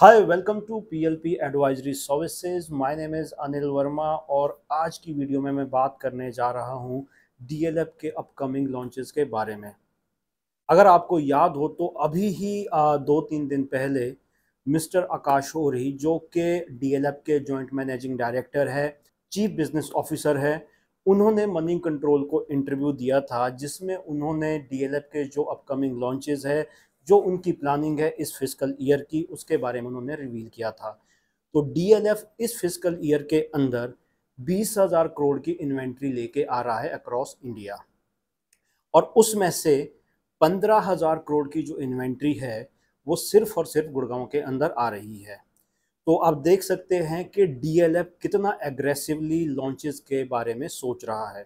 Hi welcome to PLP advisory services my name is Anil Verma और आज की वीडियो में मैं बात करने जा रहा हूं डीएलएफ के अपकमिंग लॉन्चेस के बारे में अगर आपको याद हो तो अभी ही दो तीन दिन पहले मिस्टर आकाश ओरी जो कि डीएलएफ के जॉइंट मैनेजिंग डायरेक्टर है चीफ बिजनेस ऑफिसर है उन्होंने मनी कंट्रोल को इंटरव्यू दिया था जिसमें उन्होंने डीएलएफ के जो अपकमिंग लॉन्चेस है जो उनकी प्लानिंग है इस फिजिकल ईयर की उसके बारे में उन्होंने रिवील किया था तो डीएलएफ इस फिजिकल ईयर के अंदर बीस हज़ार करोड़ की इन्वेंट्री लेके आ रहा है अक्रॉस इंडिया और उसमें से पंद्रह हज़ार करोड़ की जो इन्वेंट्री है वो सिर्फ और सिर्फ गुड़गांव के अंदर आ रही है तो आप देख सकते हैं कि डीएलएफ कितना एग्रेसिवली लॉन्चेस के बारे में सोच रहा है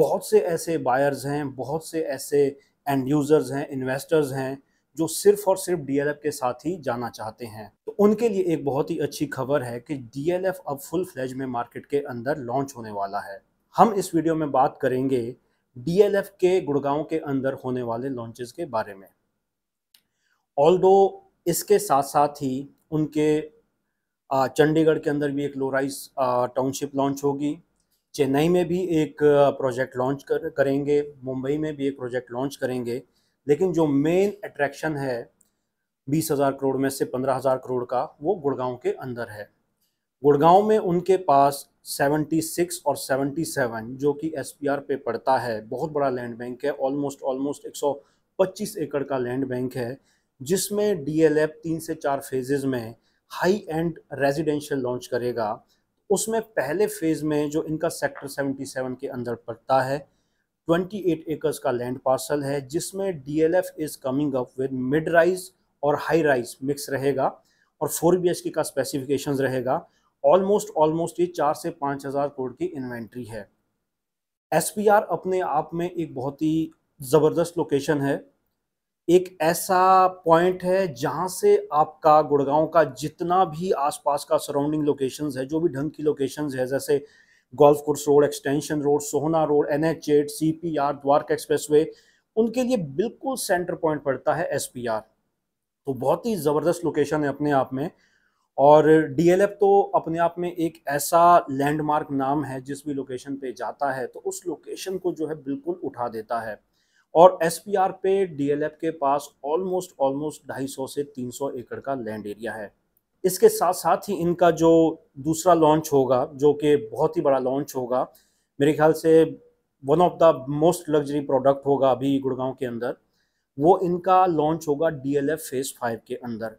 बहुत से ऐसे बायर्स हैं बहुत से ऐसे एंड यूज़र्स हैं इन्वेस्टर्स हैं जो सिर्फ और सिर्फ डी के साथ ही जाना चाहते हैं तो उनके लिए एक बहुत ही अच्छी खबर है कि डी अब फुल फ्लैज में मार्केट के अंदर लॉन्च होने वाला है हम इस वीडियो में बात करेंगे डी के गुड़गांव के अंदर होने वाले लॉन्चेस के बारे में ऑल इसके साथ साथ ही उनके चंडीगढ़ के अंदर भी एक लोराइस टाउनशिप लॉन्च होगी चेन्नई में भी एक प्रोजेक्ट लॉन्च कर करेंगे मुंबई में भी एक प्रोजेक्ट लॉन्च करेंगे लेकिन जो मेन अट्रैक्शन है बीस हज़ार करोड़ में से पंद्रह हज़ार करोड़ का वो गुड़गांव के अंदर है गुड़गांव में उनके पास 76 और 77 जो कि आर पे पड़ता है बहुत बड़ा लैंड बैंक है ऑलमोस्ट ऑलमोस्ट 125 एकड़ का लैंड बैंक है जिसमें डी एफ तीन से चार फेजेज़ में हाई एंड रेजिडेंशियल लॉन्च करेगा उसमें पहले फेज़ में जो इनका सेक्टर 77 के अंदर पड़ता है 28 एकर्स का लैंड पार्सल है जिसमें D L F is coming up with mid rise और हाई राइज मिक्स रहेगा और फोर बी एच के का स्पेसिफिकेशन रहेगा ऑलमोस्ट ऑलमोस्ट ये चार से पाँच हज़ार करोड़ की इन्वेंट्री है एस पी आर अपने आप में एक बहुत ही ज़बरदस्त लोकेशन है एक ऐसा पॉइंट है जहां से आपका गुड़गांव का जितना भी आसपास का सराउंडिंग लोकेशंस है जो भी ढंग की लोकेशंस है जैसे golf course road extension road Sohna road N H eight C P R Dwarka expressway उनके लिए बिल्कुल सेंटर पॉइंट पड़ता है एस पी आर तो बहुत ही ज़बरदस्त लोकेशन है अपने आप में और डी एल एफ तो अपने आप में एक ऐसा लैंडमार्क नाम है जिस भी लोकेशन पे जाता है तो उस लोकेशन को जो है बिल्कुल उठा देता है और एसपीआर पे डीएलएफ के पास ऑलमोस्ट ऑलमोस्ट 250 से 300 एकड़ का लैंड एरिया है इसके साथ साथ ही इनका जो दूसरा लॉन्च होगा जो कि बहुत ही बड़ा लॉन्च होगा मेरे ख्याल से one of the most luxury product होगा अभी गुड़गांव के अंदर वो इनका लॉन्च होगा डीएलएफ फेज फाइव के अंदर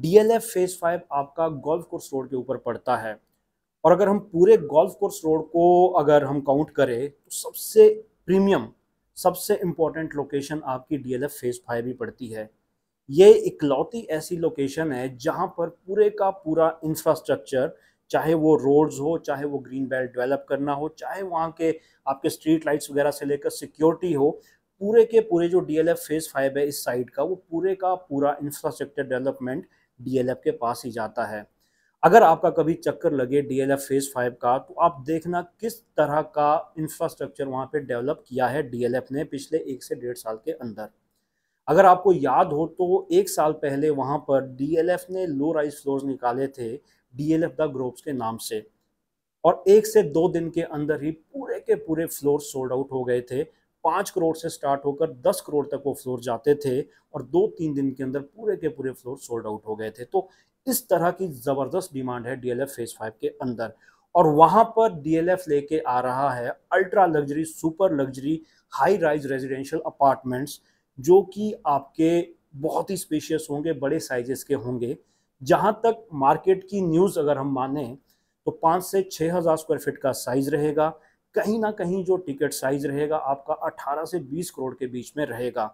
डीएलएफ फेज फाइव आपका गोल्फ कोर्स रोड के ऊपर पड़ता है और अगर हम पूरे गोल्फ कोर्स रोड को अगर हम काउंट करें तो सबसे प्रीमियम सबसे इम्पोर्टेंट लोकेशन आपकी एफ़ फेज फाइव ही पड़ती है ये इकलौती ऐसी लोकेशन है जहाँ पर पूरे का पूरा इंफ्रास्ट्रक्चर चाहे वो रोड्स हो चाहे वो ग्रीन बेल्ट डेवलप करना हो चाहे वहाँ के आपके स्ट्रीट लाइट्स वगैरह से लेकर सिक्योरिटी हो पूरे के पूरे जो डीएलएफ फेज फाइव है इस साइड का वो पूरे का पूरा इंफ्रास्ट्रक्चर डेवलपमेंट डीएलएफ के पास ही जाता है अगर आपका कभी चक्कर लगे डीएलएफ फेज फाइव का तो आप देखना किस तरह का इंफ्रास्ट्रक्चर वहाँ पे डेवलप किया है डीएलएफ ने पिछले एक से डेढ़ साल के अंदर अगर आपको याद हो तो एक साल पहले वहाँ पर डीएलएफ ने लो राइज फ्लोर निकाले थे डी एफ द ग्रोप्स के नाम से और एक से दो दिन के अंदर ही पूरे के पूरे फ्लोर सोल्ड आउट हो गए थे पाँच करोड़ से स्टार्ट होकर दस करोड़ तक वो फ्लोर जाते थे और दो तीन दिन के अंदर पूरे के पूरे फ्लोर सोल्ड आउट हो गए थे तो इस तरह की ज़बरदस्त डिमांड है डीएलएफ फेज फाइव के अंदर और वहां पर डीएलएफ लेके आ रहा है ultra luxury super luxury high rise residential apartments जो कि आपके बहुत ही स्पेशियस होंगे बड़े साइजेस के होंगे जहां तक मार्केट की न्यूज़ अगर हम माने तो पांच से छह हज़ार स्क्वायर फीट का साइज़ रहेगा कहीं ना कहीं जो टिकट साइज़ रहेगा आपका अठारह से बीस करोड़ के बीच में रहेगा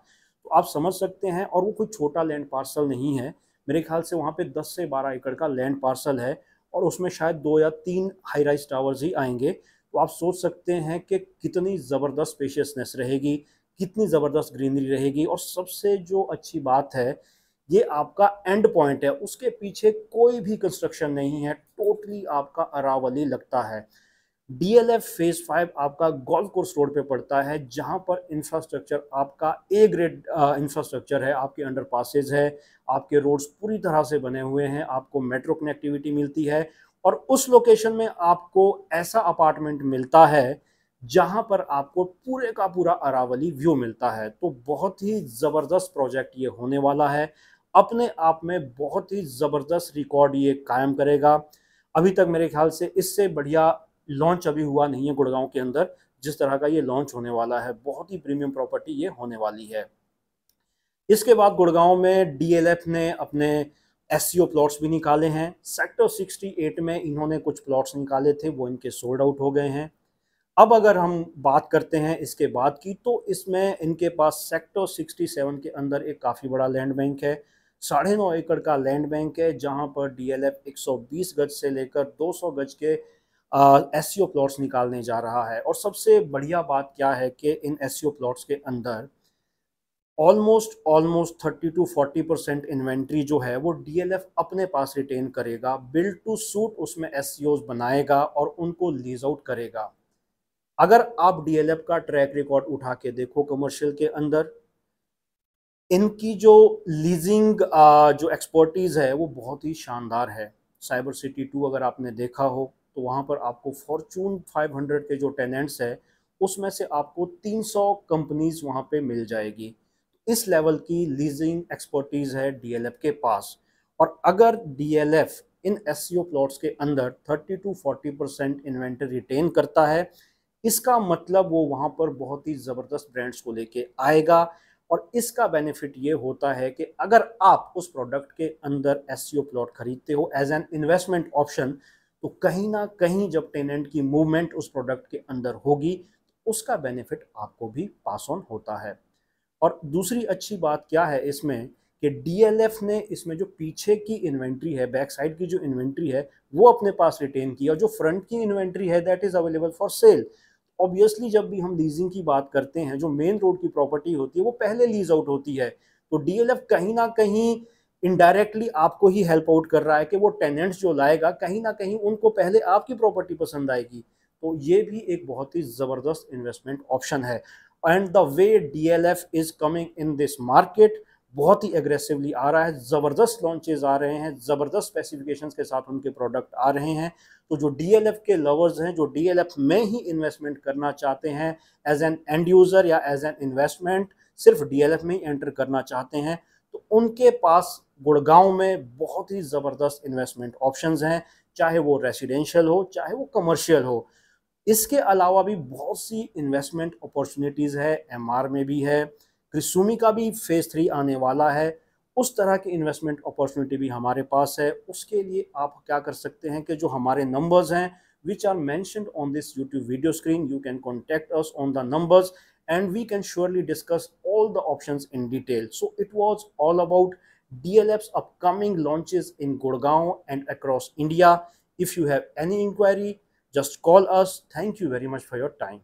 तो आप समझ सकते हैं और वो कोई छोटा लैंड पार्सल नहीं है मेरे ख्याल से वहाँ पे 10 से 12 एकड़ का लैंड पार्सल है और उसमें शायद दो या तीन हाई राइज टावर्स ही आएंगे तो आप सोच सकते हैं कि कितनी ज़बरदस्त स्पेशियसनेस रहेगी कितनी ज़बरदस्त ग्रीनरी रहेगी और सबसे जो अच्छी बात है ये आपका एंड पॉइंट है उसके पीछे कोई भी कंस्ट्रक्शन नहीं है टोटली आपका अरावली लगता है डीएलएफ फेज फाइव आपका गोल्फ कोर्स रोड पे पड़ता है जहां पर इंफ्रास्ट्रक्चर आपका ए ग्रेड इंफ्रास्ट्रक्चर है आपके अंडर पासेज है आपके रोड्स पूरी तरह से बने हुए हैं आपको मेट्रो कनेक्टिविटी मिलती है और उस लोकेशन में आपको ऐसा अपार्टमेंट मिलता है जहां पर आपको पूरे का पूरा अरावली व्यू मिलता है तो बहुत ही ज़बरदस्त प्रोजेक्ट ये होने वाला है अपने आप में बहुत ही ज़बरदस्त रिकॉर्ड ये कायम करेगा अभी तक मेरे ख्याल से इससे बढ़िया लॉन्च अभी हुआ नहीं है गुड़गांव के अंदर जिस तरह का ये लॉन्च होने वाला है बहुत ही प्रीमियम प्रॉपर्टी ये होने वाली है इसके बाद गुड़गांव में डीएलएफ ने अपने एस प्लॉट्स भी निकाले हैं सेक्टर 68 में इन्होंने कुछ प्लॉट्स निकाले थे वो इनके सोल्ड आउट हो गए हैं अब अगर हम बात करते हैं इसके बाद की तो इसमें इनके पास सेक्टर 67 के अंदर एक काफ़ी बड़ा लैंड बैंक है साढ़े नौ एकड़ का लैंड बैंक है जहां पर डीएलएफ 120 गज से लेकर 200 गज के एस सी प्लॉट्स निकालने जा रहा है और सबसे बढ़िया बात क्या है कि इन एस सी प्लॉट्स के अंदर almost almost 30 to 40 percent inventory जो है वो डीएलएफ अपने पास रिटेन करेगा बिल्ड टू सूट उसमें एस बनाएगा और उनको लीज आउट करेगा अगर आप डीएलएफ का ट्रैक रिकॉर्ड उठा के देखो कमर्शियल के अंदर इनकी जो लीजिंग जो एक्सपर्टीज़ है वो बहुत ही शानदार है साइबर सिटी टू अगर आपने देखा हो तो वहाँ पर आपको फॉर्चून 500 के जो टेनेंट्स है उसमें से आपको 300 कंपनीज वहाँ पे मिल जाएगी इस लेवल की लीजिंग एक्सपर्टीज़ है डीएलएफ के पास और अगर डीएलएफ इन एस प्लॉट्स e के अंदर 30 टू 40 परसेंट इन्वेंटर रिटेन करता है इसका मतलब वो वहाँ पर बहुत ही ज़बरदस्त ब्रांड्स को लेके आएगा और इसका बेनिफिट ये होता है कि अगर आप उस प्रोडक्ट के अंदर एस प्लॉट e खरीदते हो एज एन इन्वेस्टमेंट ऑप्शन तो कहीं ना कहीं जब टेनेंट की मूवमेंट उस प्रोडक्ट के अंदर होगी तो उसका बेनिफिट आपको भी पास ऑन होता है और दूसरी अच्छी बात क्या है इसमें कि डीएलएफ ने इसमें जो पीछे की इन्वेंट्री है बैक साइड की जो इन्वेंट्री है वो अपने पास रिटेन की और जो फ्रंट की इन्वेंट्री है that is available for sale obviously जब भी हम लीजिंग की बात करते हैं जो मेन रोड की प्रॉपर्टी होती है वो पहले लीज आउट होती है तो डीएलएफ कहीं ना कहीं इनडायरेक्टली आपको ही हेल्प आउट कर रहा है कि वो टेनेंट्स जो लाएगा कहीं ना कहीं उनको पहले आपकी प्रॉपर्टी पसंद आएगी तो ये भी एक बहुत ही ज़बरदस्त इन्वेस्टमेंट ऑप्शन है and the way D L F is coming in this market बहुत ही एग्रेसिवली आ रहा है ज़बरदस्त लॉन्चेज आ रहे हैं ज़बरदस्त स्पेसिफिकेशन के साथ उनके प्रोडक्ट आ रहे हैं तो जो डी एल एफ के लवर्स हैं जो डी एल एफ में ही इन्वेस्टमेंट करना चाहते हैं एज एन एंड यूज़र या एज एन इन्वेस्टमेंट सिर्फ डी एल एफ में ही एंटर करना चाहते हैं तो उनके पास गुड़गांव में बहुत ही ज़बरदस्त इन्वेस्टमेंट ऑप्शंस हैं चाहे वो रेसिडेंशियल हो चाहे वो कमर्शियल हो इसके अलावा भी बहुत सी इन्वेस्टमेंट अपॉर्चुनिटीज़ है एम में भी है क्रिसुमी का भी फेज़ थ्री आने वाला है उस तरह की इन्वेस्टमेंट अपॉर्चुनिटी भी हमारे पास है उसके लिए आप क्या कर सकते हैं कि जो हमारे नंबर्स हैं which are mentioned on this YouTube video screen you can contact us on the numbers and we can surely discuss all the option in detail so it was all about DLF's upcoming launches in Gurgaon and across India. If you have any inquiry, just call us. Thank you very much for your time.